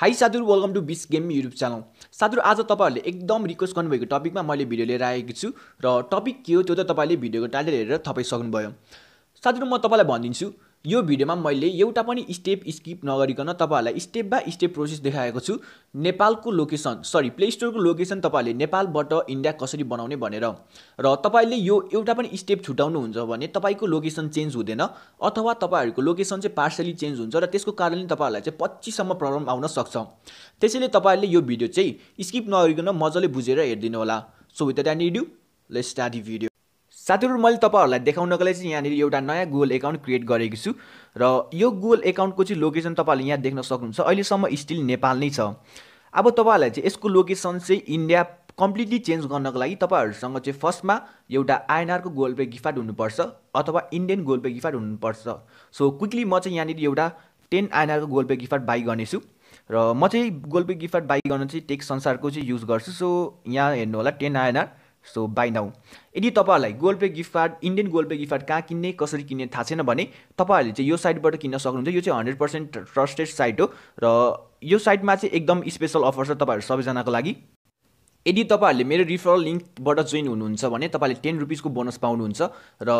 high साधुर welcome to बिस game YouTube channel साधुर आज तपाईँहरूले एकदम रिक्वेस्ट गर्नुभएको टपिकमा मैले भिडियो लिएर आएको छु र टपिक के हो त्यो त तपाईँले भिडियोको टाइटल हेरेर थपाइसक्नुभयो साधुर म तपाईँलाई भनिदिन्छु यो भिडियोमा मैले एउटा पनि स्टेप स्किप नगरिकन तपाईँहरूलाई स्टेप बाई स्टेप प्रोसेस देखाएको छु नेपालको लोकेसन सरी प्ले स्टोरको लोकेसन तपाईँहरूले नेपालबाट इन्डिया कसरी बनाउने भनेर र तपाईँले यो एउटा पनि स्टेप छुटाउनुहुन्छ भने तपाईँको लोकेसन चेन्ज हुँदैन अथवा तपाईँहरूको लोकेसन चाहिँ पार्सली चेन्ज हुन्छ र त्यसको कारणले तपाईँहरूलाई चाहिँ पच्चिससम्म प्रब्लम आउन सक्छ त्यसैले तपाईँहरूले यो भिडियो चाहिँ स्किप नगरिकन मजाले बुझेर हेरिदिनु होला so with that and you let's start video साथीहरू मैले तपाईँहरूलाई देखाउनको लागि चाहिँ यहाँनिर एउटा नयाँ गुगल एकाउन्ट क्रिएट गरेको छु र यो गुगल एकाउन्टको चाहिँ लोकेसन तपाईँहरूले यहाँ देख्न सक्नुहुन्छ अहिलेसम्म स्टिल नेपाल नै छ अब तपाईँहरूलाई चाहिँ यसको लोकेसन चाहिँ इन्डिया कम्प्लिटली चेन्ज गर्नको लागि तपाईँहरूसँग चाहिँ फर्स्टमा एउटा आइएनआरको गुगल पे गिफाट हुनुपर्छ अथवा इन्डियन गुगल पे गिफाट हुनुपर्छ सो क्विकली म चाहिँ यहाँनिर एउटा टेन आइएनआरको गुगल पे गिफ्ट बाई गर्नेछु र म चाहिँ गुगल पे गिफ्ट बाई गर्न चाहिँ टेक संसारको चाहिँ युज गर्छु सो यहाँ हेर्नु होला ten INR so buy now यदि तपाईँहरूलाई Google Pay gift card Indian Google Pay gift card कहाँ किन्ने कसरी किन्ने थाहा छैन भने तपाईँहरूले चाहिँ यो साइटबाट किन्न सक्नुहुन्छ यो चाहिँ हन्ड्रेड पर्सेन्ट ट्रस्टेड साइट हो र यो साइटमा चाहिँ एकदम स्पेसल अफर छ तपाईँहरू सबैजनाको लागि यदि तपाईँहरूले मेरो रिफरल लिङ्कबाट जोइन हुनुहुन्छ भने तपाईँले टेन रुपिसको बोनस पाउनुहुन्छ र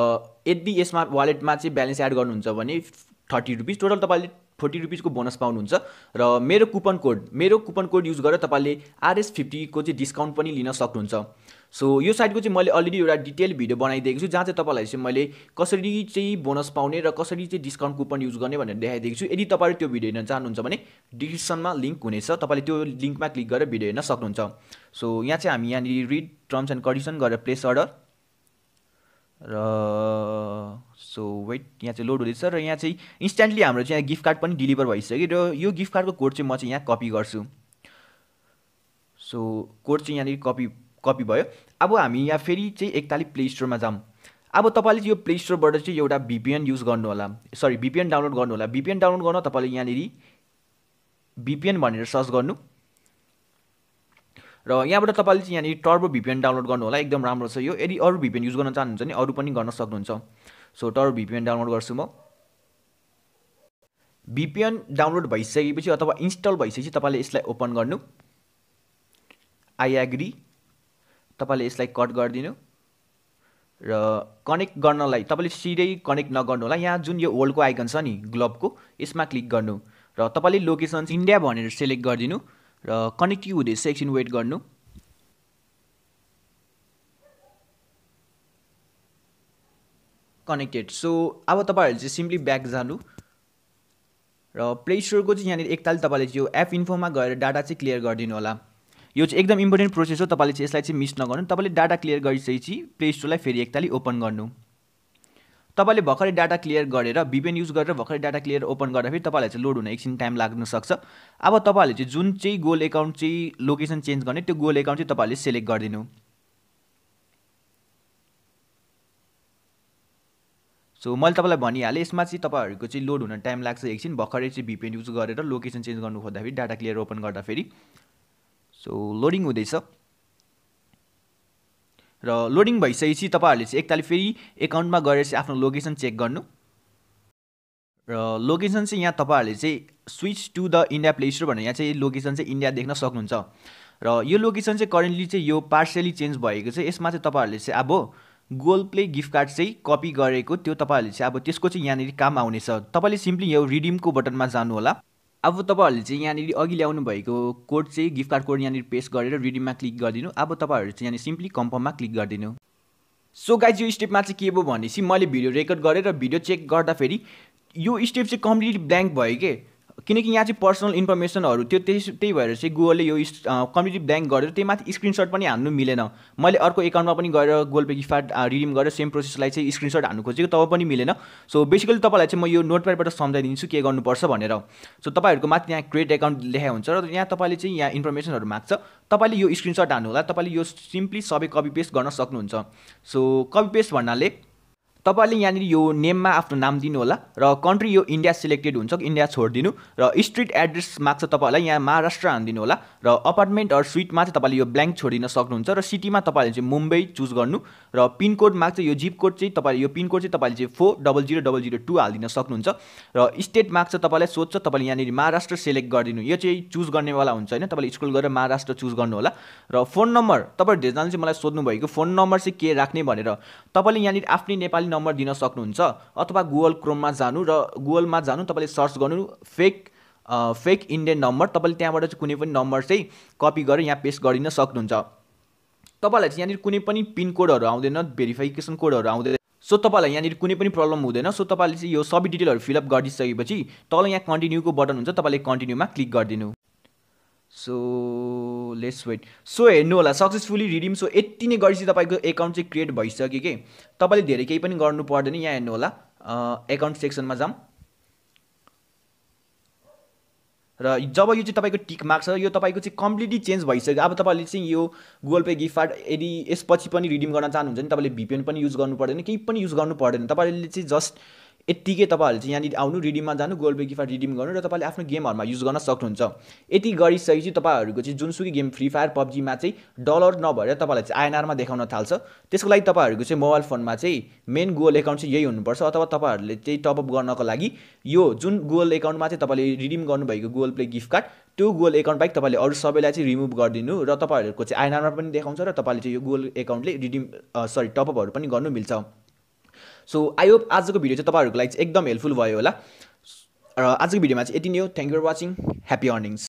यदि यसमा वालेटमा चाहिँ ब्यालेन्स एड गर्नुहुन्छ भने थर्टी रुपिस टोटल तपाईँले फोर्टी रुपिसको बोनस पाउनुहुन्छ र मेरो कुपन कोड मेरो कुपन कोड युज गरेर तपाईँले आरएस फिफ्टीको चाहिँ डिस्काउन्ट पनि लिन सक्नुहुन्छ सो यो साइडको चाहिँ मैले अलरेडी एउटा डिटेल भिडियो बनाइदिएको छु जहाँ चाहिँ तपाईँलाई चाहिँ मैले कसरी चाहिँ बोनस पाउने र कसरी चाहिँ डिस्काउन्ट कुपन युज गर्ने भनेर देखाइदिएको छु यदि तपाईँले त्यो भिडियो हेर्न चाहनुहुन्छ भने डिस्क्रिप्सनमा लिङ्क हुनेछ तपाईँले त्यो लिङ्कमा क्लिक गरेर भिडियो हेर्न सक्नुहुन्छ सो यहाँ चाहिँ हामी यहाँनिर रिड टर्म्स एन्ड कन्डिसन गरेर प्लेस अर्डर र सो वेट यहाँ चाहिँ लोड हुँदैछ र यहाँ चाहिँ इन्स्ट्यान्टली हाम्रो चाहिँ यहाँ गिफ्ट कार्ड पनि डेलिभर भइसक्यो र यो गिफ्ट कार्डको कोड चाहिँ म चाहिँ यहाँ कपी गर्छु सो कोड चाहिँ यहाँनिर कपी कपी भयो अब हामी यहाँ फेरि चाहिँ एकतालि प्ले स्टोरमा जाऊँ अब तपाईँले यो प्ले स्टोरबाट चाहिँ एउटा भिपिएन युज गर्नु होला सरी भिपिएन डाउनलोड गर्नु होला भिपिएन डाउनलोड गर्न तपाईँले यहाँनिर भिपिएन भनेर सर्च गर्नु र यहाँबाट तपाईँले चाहिँ यहाँनिर टर्बो भिपिएन डाउनलोड गर्नु होला एकदम राम्रो छ यो यदि अरू भिपिएन युज गर्न चाहनुहुन्छ भने अरू पनि गर्न सक्नुहुन्छ सो टर्बो भिपिएन डाउनलोड गर्छु म भिपिएन डाउनलोड भइसकेपछि अथवा इन्स्टल भइसकेपछि तपाईँले यसलाई ओपन गर्नु आई एग्री तपाईँले यसलाई कट गरिदिनु र कनेक्ट गर्नलाई तपाईँले सिधै कनेक्ट नगर्नु होला यहाँ जुन यो होल्डको आइकन छ नि ग्लोबको यसमा क्लिक गर्नु र तपाईँले लोकेसन इन्डिया भनेर सेलेक्ट गरिदिनु र कनेक्टिभ हुँदैछ एकछिन वेट गर्नु कनेक्टेड सो अब तपाईँहरू चाहिँ सिम्पली ब्याक जानु र प्ले स्टोरको चाहिँ यहाँनिर एकताल तपाईँले यो एप इन्फोमा गएर डाटा चाहिँ क्लियर गरिदिनु होला यो चाहिँ एकदम इम्पोर्टेन्ट प्रोसेस हो तपाईँले चाहिँ यसलाई चाहिँ मिस नगर्नु तपाईँले डाटा क्लियर गरिसकेपछि प्ले स्टोरलाई फेरि एकताली ओपन गर्नु तपाईँले भर्खरै डाटा क्लियर गरेर बिबिएन युज गरेर भर्खरै डाटा क्लियर ओपन गर्दा फेरि तपाईँलाई चाहिँ लोड हुन एकछिन टाइम लाग्न सक्छ अब तपाईँहरूले चाहिँ जुन चाहिँ गोल एकाउन्ट चाहिँ लोकेसन चेन्ज गर्ने त्यो गोल एकाउन्ट चाहिँ तपाईँहरूले सेलेक्ट गरिदिनु सो मैले तपाईँलाई भनिहालेँ यसमा चाहिँ तपाईँहरूको चाहिँ लोड हुन टाइम लाग्छ एकछिन भर्खरै चाहिँ भिपिएन युज गरेर लोकेसन चेन्ज गर्नु खोज्दाखेरि डाटा क्लियर ओपन गर्दाखेरि सो लोडिङ हुँदैछ र लोडिङ भइसकेपछि तपाईँहरूले चाहिँ एकताल फेरि एकाउन्टमा गएर चाहिँ आफ्नो लोकेसन चेक गर्नु र लोकेसन चाहिँ यहाँ तपाईँहरूले चाहिँ switch to the India play store भनेर यहाँ चाहिँ लोकेसन चाहिँ इन्डिया देख्न सक्नुहुन्छ र यो लोकेसन चाहिँ करेन्टली चाहिँ यो पार्सियली चेन्ज भएको छ यसमा चाहिँ तपाईँहरूले चाहिँ अब गुगल प्ले गिफ्ट कार्ड चाहिँ कपी गरेको त्यो तपाईँहरूले चाहिँ अब त्यसको चाहिँ यहाँनिर काम आउनेछ तपाईँले सिम्पली यो रिडिमको बटनमा जानु होला अब तपाईँहरूले चाहिँ यहाँनिर अघि ल्याउनु भएको कोड चाहिँ गिफ्ट कार्ड कोड यहाँनिर पेस्ट गरेर रिडिममा क्लिक गरिदिनु अब तपाईँहरू चाहिँ यहाँनिर सिम्पली कम्पममा क्लिक गरिदिनु सो गाइज यो स्टेपमा चाहिँ के भयो भनेपछि मैले भिडियो रेकर्ड गरेर भिडियो चेक गर्दाखेरि यो स्टेप चाहिँ कम्प्लिट ब्ल्याङ्क भयो कि किनकि यहाँ चाहिँ पर्सनल इन्फर्मेसनहरू त्यो त्यही त्यही भएर चाहिँ गुगलले यो कम्युनिटी ब्याङ्क गरेर त्यही माथि स्क्रिनसट पनि हान्नु मिलेन मैले अर्को एकाउन्टमा पनि गएर गुगल पे गिफ्ट रिडिम गरेर सेम प्रोसेसलाई चाहिँ स्क्रिनसट हान्नु खोजेको तब पनि मिलेन सो बेसिकली तपाईँलाई चाहिँ म यो नोटप्याडबाट सम्झाइदिन्छु के गर्नुपर्छ भनेर सो तपाईँहरूको माथि यहाँ क्रिएट एकाउन्ट लेखाएको हुन्छ र यहाँ तपाईँले चाहिँ यहाँ इन्फर्मेसनहरू माग्छ तपाईँले यो स्क्रिनसट हान्नु होला तपाईँले यो सिम्पली सबै कपी पेस्ट गर्न सक्नुहुन्छ सो कपी पेस्ट भन्नाले तपाईँले यहाँनिर यो नेममा आफ्नो नाम दिनु होला र कन्ट्री यो इन्डिया सिलेक्टेड हुन्छ इन्डिया छोडिदिनु र स्ट्रिट एड्रेस माग्छ तपाईँहरूलाई यहाँ महाराष्ट्र हानिदिनु होला र अपार्टमेन्ट अर स्विटमा चाहिँ तपाईँले यो ब्ल्याङ्क छोडिन सक्नुहुन्छ र सिटीमा तपाईँले चाहिँ मुम्बई चुज गर्नु र पिनकोड माग्छ यो जिप कोड चाहिँ तपाईँले यो पिनकोड चाहिँ तपाईँले चाहिँ four double zero double zero two हालिदिन सक्नुहुन्छ र स्टेट माग्छ तपाईँलाई सोध्छ तपाईँले यहाँनिर महाराष्ट्र सेलेक्ट गरिदिनु यो चाहिँ चुज गर्नेवाला हुन्छ होइन तपाईँले स्कुल गरेर महाराष्ट्र चुज होला र फोन नम्बर तपाईँहरू धेरैजनाले चाहिँ मलाई सोध्नु भएको फोन नम्बर चाहिँ के राख्ने भनेर तपाईँले यहाँनिर आफ्नै नेपाली नम्बर दिन सक्नुहुन्छ अथवा गुगल क्रोममा जानु र गुगलमा जानु तपाईँले सर्च गर्नु फेक फेक इन्डियन नम्बर तपाईँले त्यहाँबाट चाहिँ कुनै पनि नम्बर चाहिँ कपी गरेर यहाँ पेस्ट गरिदिन सक्नुहुन्छ तपाईँलाई चाहिँ यहाँनिर कुनै पनि पिन पिनकोडहरू आउँदैन भेरिफिकेसन कोडहरू आउँदैन सो तपाईँलाई यहाँनिर कुनै पनि प्रब्लम हुँदैन सो तपाईँले चाहिँ यो सबै डिटेलहरू फिलअप गरिदिइसकेपछि तल यहाँ कन्टिन्यूको बटन हुन्छ तपाईँले कन्टिन्यूमा क्लिक गरिदिनु सो लेट्स वेट सो हेर्नु होला सक्सेसफुली रिडिम सो यति नै गरेपछि तपाईँको एकाउन्ट चाहिँ क्रिएट भइसक्यो कि तपाईँले धेरै केही पनि गर्नु पर्दैन यहाँ हेर्नु होला एकाउन्ट सेक्सनमा जाऊँ र जब यो चाहिँ तपाईँको टिक मार्क छ यो तपाईँको चाहिँ कम्प्लिटली चेन्ज भइसक्यो अब तपाईँले चाहिँ यो गुगल पे गिफ्ट कार्ड यदि यसपछि पनि रिडिम गर्न चाहनुहुन्छ भने तपाईँले भिपिएन पनि युज गर्नु पर्दैन केही पनि युज गर्नु पर्दैन तपाईँले चाहिँ जस्ट यत्तिकै तपाईँहरूले चाहिँ यहाँनिर आउनु रिडिममा जानु गोल्ड गिफ्ट रिडिम गर्नु र तपाईँले आफ्नो गेमहरूमा युज गर्न सक्नुहुन्छ यति गरिसकेपछि तपाईँहरूको चाहिँ जुनसुकै गेम फ्री फायर पब्जीमा चाहिँ डलर नभएर तपाईँलाई चाहिँ आइएनआरमा देखाउन थाल्छ त्यसको लागि तपाईँहरूको चाहिँ मोबाइल फोनमा चाहिँ मेन गोल एकाउन्ट चाहिँ यही हुनुपर्छ अथवा तपाईँहरूले चाहिँ टपअप गर्नको लागि यो जुन गोल एकाउन्टमा चाहिँ तपाईँले रिडिम गर्नुभएको गुगल प्ले गिफ्ट कार्ड त्यो गुगल एकाउन्ट बाहेक तपाईँले अरू सबैलाई चाहिँ रिमुभ गरिदिनु र तपाईँहरूको चाहिँ आइएनआरमा पनि देखाउँछ र तपाईँले चाहिँ यो गुगल एकाउन्टले रिडिम सरी टपअपहरू पनि गर्नु मिल्छ सो आई होप आजको भिडियो चाहिँ तपाईँहरूको लागि चाहिँ एकदम हेल्पफुल भयो होला र आजको भिडियोमा चाहिँ यति नै हो thank you for watching happy earnings